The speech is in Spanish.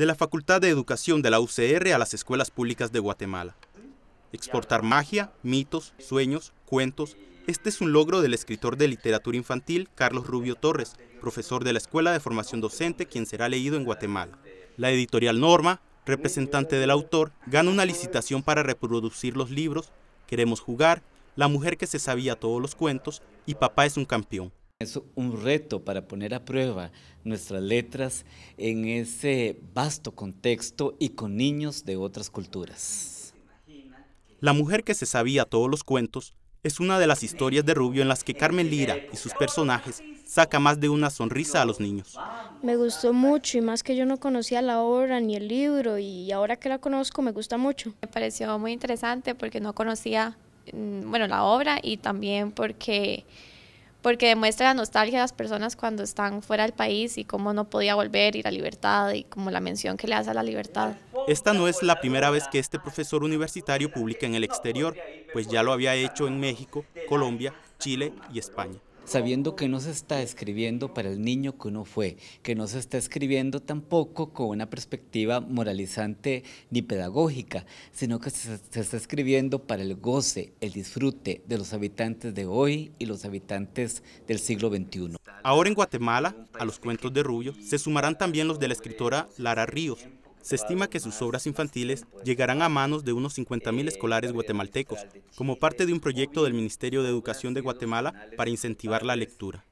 de la Facultad de Educación de la UCR a las escuelas públicas de Guatemala. Exportar magia, mitos, sueños, cuentos, este es un logro del escritor de literatura infantil Carlos Rubio Torres, profesor de la Escuela de Formación Docente, quien será leído en Guatemala. La editorial Norma, representante del autor, gana una licitación para reproducir los libros Queremos jugar, La mujer que se sabía todos los cuentos y Papá es un campeón. Es un reto para poner a prueba nuestras letras en ese vasto contexto y con niños de otras culturas. La mujer que se sabía todos los cuentos es una de las historias de Rubio en las que Carmen Lira y sus personajes saca más de una sonrisa a los niños. Me gustó mucho y más que yo no conocía la obra ni el libro y ahora que la conozco me gusta mucho. Me pareció muy interesante porque no conocía mm, bueno, la obra y también porque porque demuestra la nostalgia de las personas cuando están fuera del país y cómo no podía volver ir a libertad y como la mención que le hace a la libertad. Esta no es la primera vez que este profesor universitario publica en el exterior, pues ya lo había hecho en México, Colombia, Chile y España sabiendo que no se está escribiendo para el niño que uno fue, que no se está escribiendo tampoco con una perspectiva moralizante ni pedagógica, sino que se, está escribiendo para el goce, el disfrute de los habitantes de hoy y los habitantes del siglo XXI. Ahora en Guatemala, a los cuentos de Rubio, se sumarán también los de la escritora Lara Ríos, se estima que sus obras infantiles llegarán a manos de unos 50.000 escolares guatemaltecos, como parte de un proyecto del Ministerio de Educación de Guatemala para incentivar la lectura.